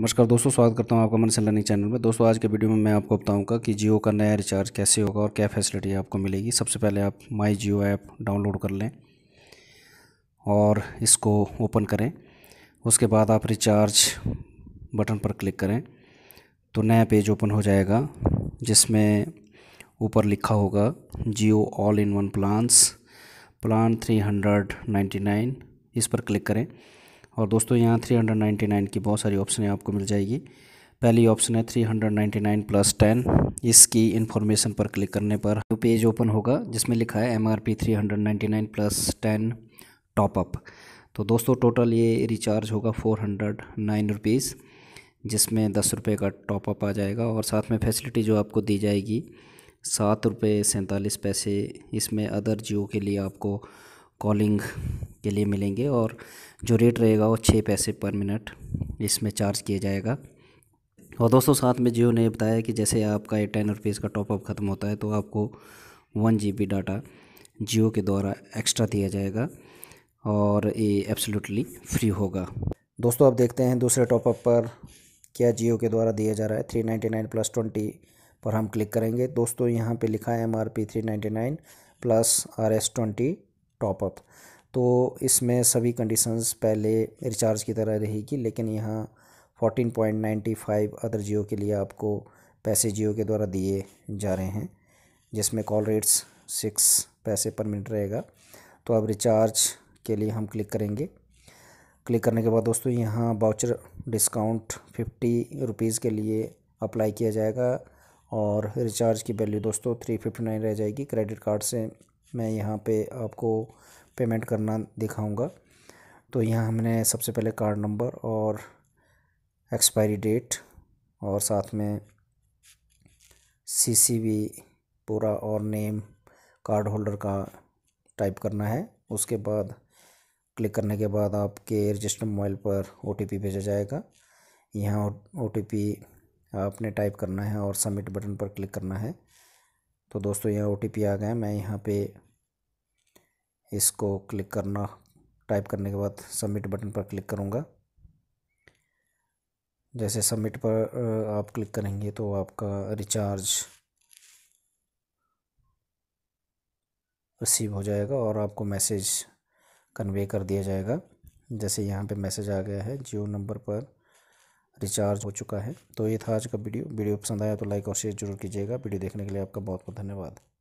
नमस्कार दोस्तों स्वागत करता हूं आपका मन से लर्निंग चैनल में दोस्तों आज के वीडियो में मैं आपको बताऊंगा कि जियो का नया रिचार्ज कैसे होगा और क्या फैसिलिटी आपको मिलेगी सबसे पहले आप माई जियो ऐप डाउनलोड कर लें और इसको ओपन करें उसके बाद आप रिचार्ज बटन पर क्लिक करें तो नया पेज ओपन हो जाएगा जिसमें ऊपर लिखा होगा Jio all in one plans plan three hundred ninety nine इस पर क्लिक करें और दोस्तों यहाँ 399 की बहुत सारी ऑप्शन आपको मिल जाएगी पहली ऑप्शन है 399 प्लस टेन इसकी इन्फॉर्मेशन पर क्लिक करने पर तो पेज ओपन होगा जिसमें लिखा है M R P three hundred ninety nine plus ten top up तो दोस्तों टोटल ये रिचार्ज होगा फोर हंड्रेड नाइन रुपीज़ जिसमें दस रुपये का टॉपअप आ जाएगा और साथ में फैसिलिटी जो आपको दी जाएगी सात रुपये सैंतालीस पैसे इसमें अदर जियो के लिए आपको कॉलिंग के लिए मिलेंगे और जो रेट रहेगा वो छः पैसे पर मिनट इसमें चार्ज किया जाएगा और दोस्तों साथ में जियो ने बताया कि जैसे आपका ये टेन रुपीज़ का टॉपअप ख़त्म होता है तो आपको one G B data Jio के द्वारा एक्स्ट्रा दिया जाएगा और ये एब्सोल्युटली फ्री होगा दोस्तों अब देखते हैं दूसरे टॉपअप पर क्या जियो के द्वारा दिया जा रहा है three ninety nine plus twenty पर हम क्लिक करेंगे दोस्तों यहाँ पे लिखा है M R P three ninety nine plus R S twenty top up तो इसमें सभी कंडीशंस पहले रिचार्ज की तरह रहेगी लेकिन यहाँ fourteen point ninety five other Jio के लिए आपको पैसे जियो के द्वारा दिए जा रहे हैं जिसमें कॉल रेट्स सिक्स पैसे पर मिनट रहेगा तो अब रिचार्ज के लिए हम क्लिक करेंगे क्लिक करने के बाद दोस्तों यहाँ बाउचर डिस्काउंट फिफ्टी रुपीज़ के लिए अप्लाई किया जाएगा और रिचार्ज की वैल्यू दोस्तों थ्री फिफ्टी नाइन रह जाएगी क्रेडिट कार्ड से मैं यहाँ पे आपको पेमेंट करना दिखाऊंगा तो यहाँ हमने सबसे पहले कार्ड नंबर और एक्सपायरी डेट और साथ में बी पूरा और नेम कार्ड होल्डर का टाइप करना है उसके बाद क्लिक करने के बाद आपके रजिस्टर मोबाइल पर ओ भेजा जाएगा यहाँ ओ आपने टाइप करना है और सबमिट बटन पर क्लिक करना है तो दोस्तों यहाँ ओ आ गए मैं यहाँ पे इसको क्लिक करना टाइप करने के बाद सबमिट बटन पर क्लिक करूँगा जैसे सबमिट पर आप क्लिक करेंगे तो आपका रिचार्ज रिसीव हो जाएगा और आपको मैसेज कन्वे कर दिया जाएगा जैसे यहाँ पे मैसेज आ गया है जियो नंबर पर रिचार्ज हो चुका है तो ये था आज का वीडियो वीडियो पसंद आया तो लाइक और शेयर जरूर कीजिएगा वीडियो देखने के लिए आपका बहुत बहुत धन्यवाद